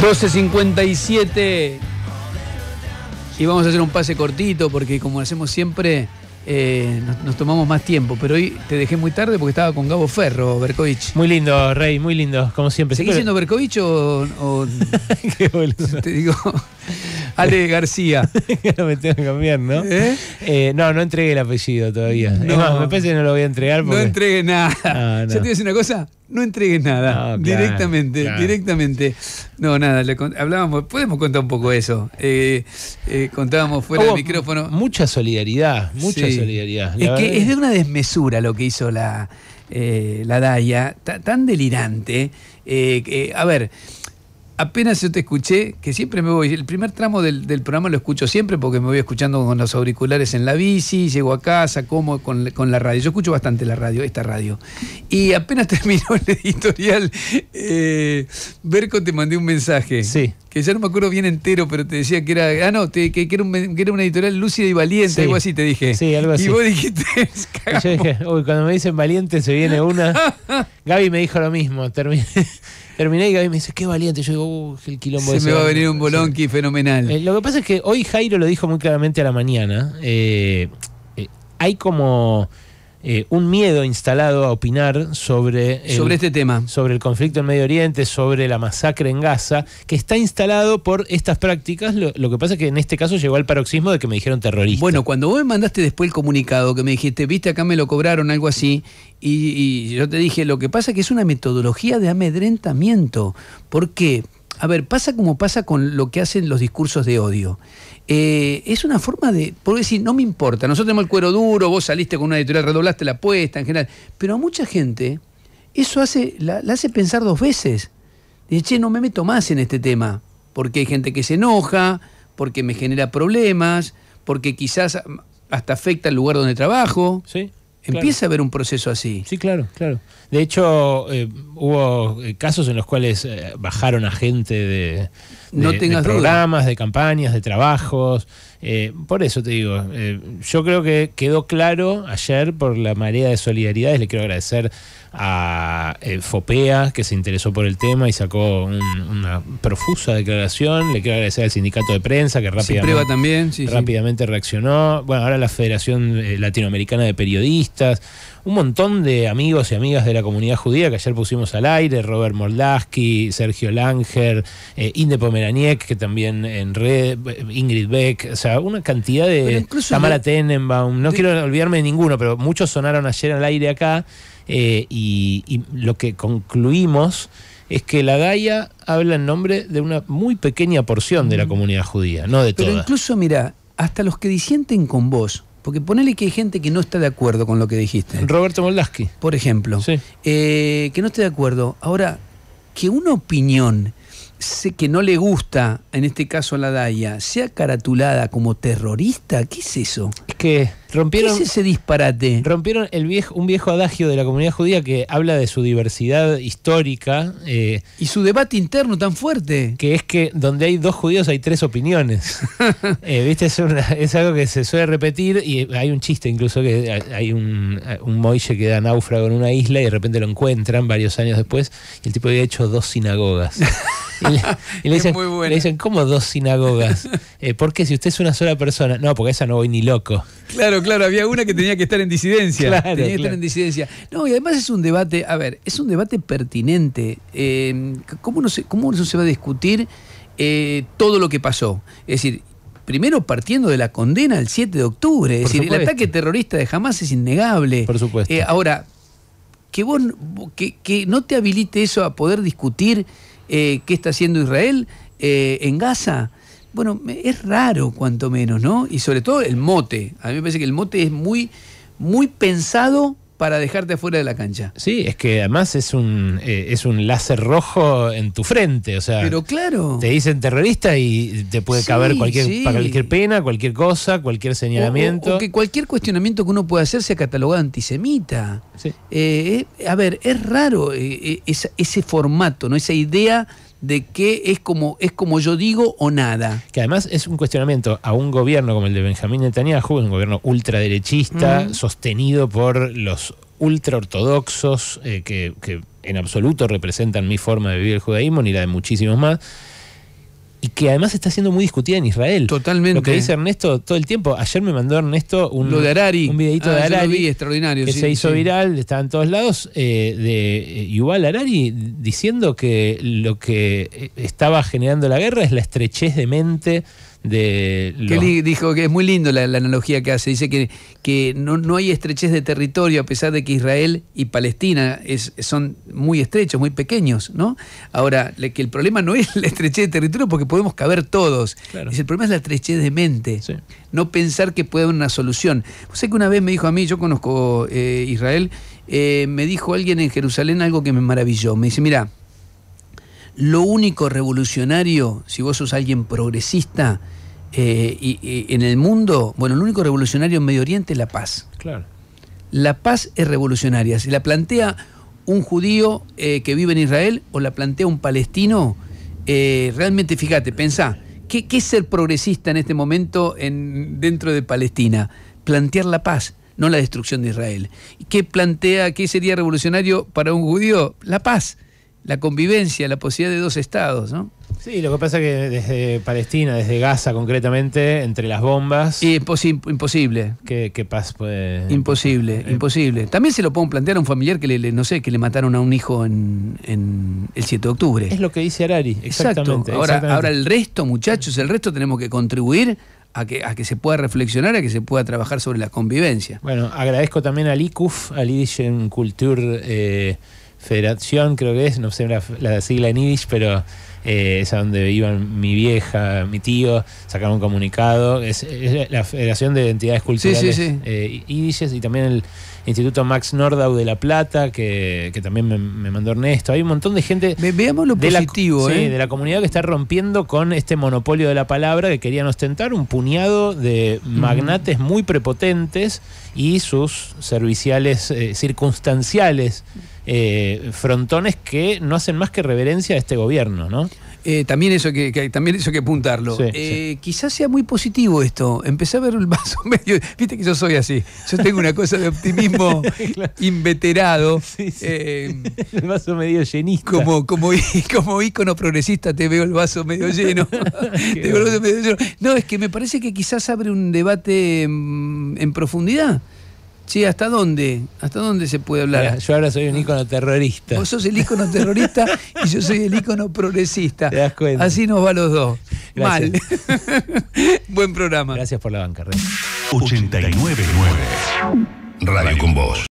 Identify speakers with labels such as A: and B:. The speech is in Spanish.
A: 12.57 y vamos a hacer un pase cortito porque como hacemos siempre eh, nos, tomamos más tiempo, pero hoy te dejé muy tarde porque estaba con
B: Gabo Ferro, Berkovich. Muy lindo, Rey, muy lindo, como siempre. ¿Seguís siendo
A: Berkovich o...?
B: te digo... Ale García. no cambiar, ¿no? ¿Eh? Eh, no, no entregué el apellido todavía. No, me parece que no lo voy a entregar. No entregué nada. Ah, te una
A: cosa, no entregues nada. directamente, directamente. No, nada, le hablábamos, podemos contar un poco eso. Eh, contábamos fuera del micrófono. Mucha solidaridad, mucha solidaridad. es que es de una desmesura lo que hizo la, la tan delirante. a ver apenas yo te escuché, que siempre me voy, el primer tramo del, programa lo escucho siempre porque me voy escuchando con los auriculares en la bici, llego a casa, como con, la radio. Yo escucho bastante la radio, esta radio. Y apenas terminó el editorial, eh, Berco te mandé un mensaje. Sí. Que ya no me acuerdo bien entero, pero te decía que era. Ah, no, que, era un, una editorial lúcida y valiente, algo así te dije. Sí, algo así. Y vos dijiste.
B: yo dije, uy, cuando me dicen valiente se viene una. Gaby me dijo lo mismo, terminé. Terminé y Gaby me dice, qué valiente. Yo digo, uff, uh, el quilombo. Se me va a venir un bolonqui
A: fenomenal. Eh,
B: lo que pasa es que hoy Jairo lo dijo muy claramente a la mañana. Eh, eh, hay como eh, un miedo instalado a opinar sobre... El, sobre este tema. Sobre el conflicto en Medio Oriente, sobre la masacre en Gaza, que está instalado por estas prácticas. Lo, que pasa es que en este caso llegó al paroxismo de que me dijeron terrorista. Bueno, cuando vos me mandaste después el comunicado que me dijiste, viste, acá me lo cobraron, algo así, y,
A: y yo te dije, lo que pasa es que es una metodología de amedrentamiento. ¿Por qué? a ver, pasa como pasa con lo que hacen los discursos de odio. Eh, es una forma de Porque decir, no me importa, nosotros tenemos el cuero duro, vos saliste con una editorial, redoblaste la apuesta en general, pero a mucha gente eso hace, la, hace pensar dos veces. Dice, che, no me meto más en este tema, porque hay gente que se enoja, porque me genera problemas, porque quizás
B: hasta afecta el lugar donde trabajo. Sí. Empieza a haber un proceso así. Sí, claro, claro. De hecho, eh, hubo eh, casos en los cuales eh, bajaron a gente de, programas, de campañas, de trabajos. Eh, por eso te digo, yo creo que quedó claro ayer por la marea de solidaridades. Le quiero agradecer a Fopea, que se interesó por el tema y sacó una profusa declaración. Le quiero agradecer al sindicato de prensa, que rápidamente, rápidamente reaccionó. Bueno, ahora la Federación Latinoamericana de Periodistas un montón de amigos y amigas de la comunidad judía que ayer pusimos al aire, Robert Moldaski, Sergio Langer, eh, Inde Pomeraniec, que también en red, Ingrid Beck, o sea, una cantidad de... Tamara Tenenbaum, no quiero olvidarme de ninguno, pero muchos sonaron ayer al aire acá eh, y, lo que concluimos es que la Gaia habla en nombre de una muy pequeña porción de la mm. comunidad judía, no de toda. Pero
A: incluso, mira, hasta los que disienten con vos, porque ponele que hay gente que no está de acuerdo con lo que dijiste. Roberto Moldaski. Por ejemplo. Sí. Eh, que no esté de acuerdo. Ahora, que una opinión que no le gusta, en este caso a la Daya sea caratulada como terrorista? ¿Qué es
B: eso? Es que rompieron. ¿Qué es ese disparate? Rompieron el viejo, un viejo adagio de la comunidad judía que habla de su diversidad histórica. Eh, y su debate interno tan fuerte. Que es que donde hay dos judíos hay tres opiniones. Eh, ¿Viste? Es, es, algo que se suele repetir y hay un chiste incluso que hay un, un que da náufrago en una isla y de repente lo encuentran varios años después y el tipo había hecho dos sinagogas. Y le, dicen, ¿cómo dos sinagogas? Eh, porque si usted es una sola persona, no, porque esa no voy ni loco.
A: Claro, claro, había una que tenía
B: que estar en disidencia. tenía que estar en
A: disidencia. No, y además es un debate, a ver, es un debate pertinente. Eh, ¿cómo, no se, ¿Cómo se va a discutir eh, todo lo que pasó? Es decir, primero partiendo de la condena El 7 de octubre. Es decir, el ataque terrorista de jamás es innegable. Por supuesto. ahora, que vos que, que no te habilite eso a poder discutir eh, qué está haciendo Israel eh, en Gaza. Bueno, es raro cuanto menos, ¿no? Y sobre todo el mote. A mí me parece que el mote es muy, muy pensado para dejarte fuera de la cancha.
B: Sí, es que además es un, eh, es un láser rojo en tu frente, o sea. Pero claro. Te dicen terrorista y te puede caber cualquier, cualquier pena, cualquier cosa, cualquier señalamiento.
A: O, que cualquier cuestionamiento que uno pueda hacer sea catalogado antisemita. Eh, eh, a ver, es raro ese, ese formato, ¿no? Esa idea de que es como,
B: es como yo digo o nada. Que además es un cuestionamiento a un gobierno como el de Benjamín Netanyahu, un gobierno ultraderechista, sostenido por los ultraortodoxos, eh, que, que en absoluto representan mi forma de vivir el judaísmo, ni la de muchísimos más y que además está siendo muy discutida en Israel. Totalmente. Lo que dice Ernesto todo el tiempo. Ayer me mandó Ernesto un, lo de un videito ah, de Arari. extraordinario. Que se hizo viral, estaba en todos lados, eh, de Yuval eh, Arari diciendo que lo que eh, estaba generando la guerra es la estrechez de mente de... Que dijo que es muy lindo la, analogía
A: que hace, dice que, que no, hay estrechez de territorio a pesar de que Israel y Palestina son muy estrechos, muy pequeños, ¿no? Ahora, que el problema no es la estrechez de territorio porque podemos caber todos, el problema es la estrechez de mente, no pensar que puede haber una solución. O sé que una vez me dijo a mí, yo conozco eh, Israel, eh, me dijo alguien en Jerusalén algo que me maravilló, me dice, mira, lo único revolucionario, si vos sos alguien progresista eh, y, en el mundo, bueno, lo único revolucionario en Medio Oriente es la paz. Claro. La paz es revolucionaria. Si la plantea un judío eh, que vive en Israel o la plantea un palestino, eh, realmente fíjate, pensá, ¿qué, es ser progresista en este momento en, dentro de Palestina? Plantear la paz, no la destrucción de Israel. ¿Qué plantea, qué sería revolucionario para un judío? La paz la convivencia, la posibilidad de dos estados, ¿no?
B: Sí, lo que pasa es que desde Palestina, desde Gaza concretamente, entre las bombas... Y imposible. ¿Qué, paz puede...? Imposible, eh. imposible. También se lo pueden plantear a un familiar que le, no
A: sé, que le mataron a un hijo en, el 7 de octubre. Es
B: lo que dice Arari,
A: exactamente. Ahora, ahora el resto, muchachos, el resto tenemos que contribuir a que, a que se pueda reflexionar, a que se pueda trabajar sobre la
B: convivencia. Bueno, agradezco también al ICUF, al Idischen Kultur... Eh, Federación, creo que es, no sé la, la sigla en Yiddish, pero eh, es donde iban mi vieja, mi tío, sacaron un comunicado. Es, la Federación de Entidades Culturales sí, eh, y también el Instituto Max Nordau de La Plata, que, también me, me, mandó Ernesto. Hay un montón de gente. del veamos de la, ¿eh? de la comunidad que está rompiendo con este monopolio de la palabra que querían ostentar un puñado de magnates muy prepotentes y sus serviciales eh, circunstanciales. frontones que no hacen más que reverencia a este gobierno, ¿no? Eh, también, eso que, también eso que apuntarlo.
A: Eh, quizás sea muy positivo esto. Empecé a ver el vaso medio. Viste que yo soy así. Yo tengo una cosa de optimismo inveterado. Eh, el vaso medio llenista. Como, como, como ícono progresista te veo el vaso medio lleno. No, es que me parece que quizás abre un debate mm, en profundidad. Sí, ¿hasta dónde? ¿Hasta dónde se puede hablar? yo ahora soy un ícono
B: terrorista. Vos sos
A: el ícono terrorista y yo soy el ícono progresista. Así nos va los dos.
B: Mal. Buen programa. Gracias por la banca. 89.9
A: Radio con vos.